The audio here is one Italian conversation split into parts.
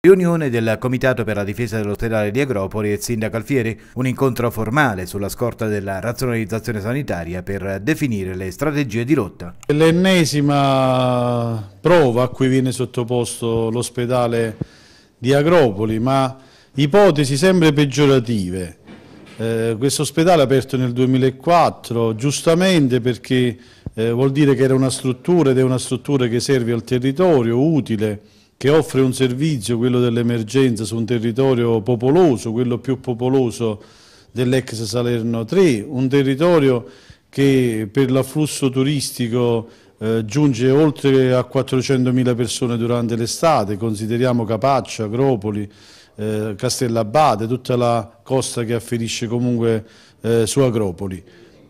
Riunione del Comitato per la difesa dell'ospedale di Agropoli e Sindaco Alfieri, un incontro formale sulla scorta della razionalizzazione sanitaria per definire le strategie di rotta. L'ennesima prova a cui viene sottoposto l'ospedale di Agropoli, ma ipotesi sempre peggiorative. Eh, questo ospedale aperto nel 2004, giustamente perché eh, vuol dire che era una struttura ed è una struttura che serve al territorio, utile, che offre un servizio, quello dell'emergenza, su un territorio popoloso, quello più popoloso dell'ex Salerno 3, un territorio che per l'afflusso turistico eh, giunge oltre a 400.000 persone durante l'estate, consideriamo Capaccia, Agropoli, eh, Castellabate, tutta la costa che afferisce comunque eh, su Agropoli.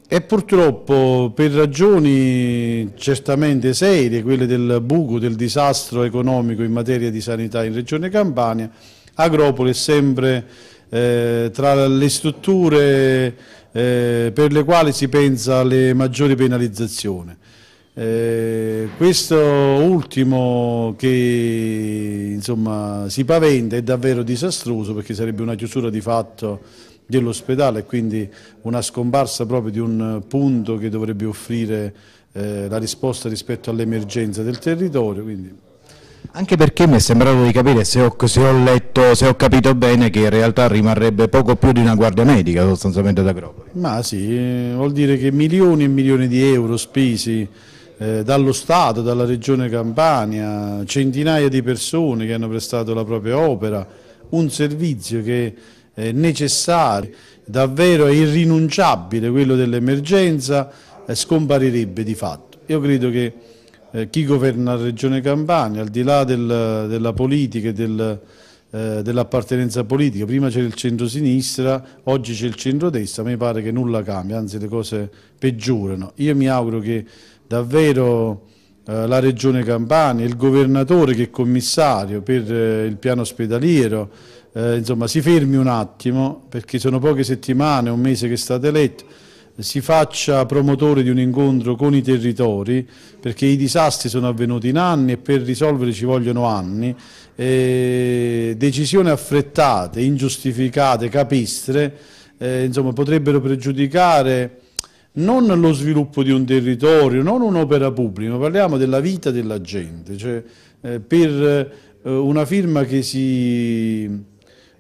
E purtroppo per ragioni certamente serie, quelle del buco, del disastro economico in materia di sanità in Regione Campania, Agropoli è sempre eh, tra le strutture eh, per le quali si pensa alle maggiori penalizzazioni. Eh, questo ultimo che insomma, si paventa è davvero disastroso perché sarebbe una chiusura di fatto dell'ospedale e quindi una scomparsa proprio di un punto che dovrebbe offrire eh, la risposta rispetto all'emergenza del territorio. Quindi. Anche perché mi è sembrato di capire, se ho, se ho, letto, se ho capito bene, che in realtà rimarrebbe poco più di una guardia medica sostanzialmente ad Acropoli. Ma sì, vuol dire che milioni e milioni di euro spesi eh, dallo Stato, dalla Regione Campania, centinaia di persone che hanno prestato la propria opera, un servizio che eh, necessario, davvero irrinunciabile quello dell'emergenza, eh, scomparirebbe di fatto. Io credo che eh, chi governa la Regione Campania, al di là del, della politica e del, eh, dell'appartenenza politica, prima c'era il centro-sinistra, oggi c'è il centro-destra, mi pare che nulla cambia, anzi le cose peggiorano. Io mi auguro che davvero la Regione Campania, il governatore che è commissario per il piano ospedaliero, eh, insomma, si fermi un attimo, perché sono poche settimane, un mese che state eletto, si faccia promotore di un incontro con i territori, perché i disastri sono avvenuti in anni e per risolverli ci vogliono anni, eh, decisioni affrettate, ingiustificate, capistre, eh, insomma, potrebbero pregiudicare non lo sviluppo di un territorio, non un'opera pubblica, ma parliamo della vita della gente, cioè, eh, per eh, una firma che si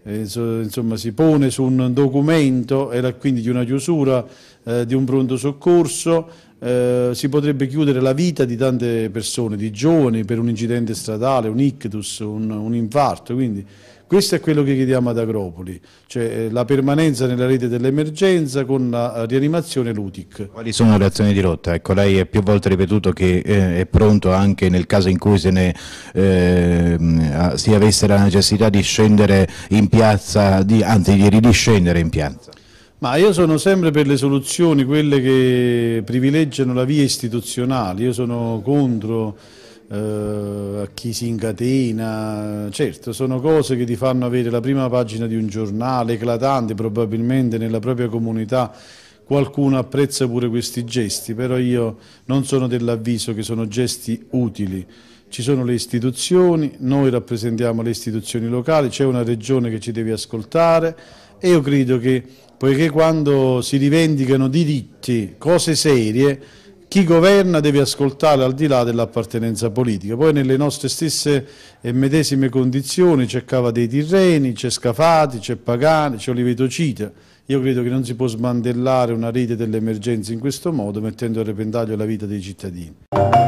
eh, insomma, si pone su un documento era quindi di una chiusura eh, di un pronto soccorso eh, si potrebbe chiudere la vita di tante persone, di giovani, per un incidente stradale, un ictus, un, un infarto. Quindi questo è quello che chiediamo ad Agropoli, cioè eh, la permanenza nella rete dell'emergenza con la eh, rianimazione LUTIC. Quali sono le azioni di rotta? Ecco, lei ha più volte ripetuto che eh, è pronto anche nel caso in cui se ne, eh, si avesse la necessità di scendere in piazza, di, anzi di ridiscendere in piazza. Ma io sono sempre per le soluzioni, quelle che privilegiano la via istituzionale, io sono contro eh, a chi si incatena, certo sono cose che ti fanno avere la prima pagina di un giornale eclatante, probabilmente nella propria comunità qualcuno apprezza pure questi gesti, però io non sono dell'avviso che sono gesti utili. Ci sono le istituzioni, noi rappresentiamo le istituzioni locali, c'è una regione che ci deve ascoltare, e io credo che, poiché quando si rivendicano diritti, cose serie, chi governa deve ascoltare al di là dell'appartenenza politica. Poi nelle nostre stesse e medesime condizioni c'è Cava dei Tirreni, c'è Scafati, c'è Pagani, c'è Oliveto Cita. Io credo che non si può smantellare una rete dell'emergenza in questo modo mettendo a repentaglio la vita dei cittadini.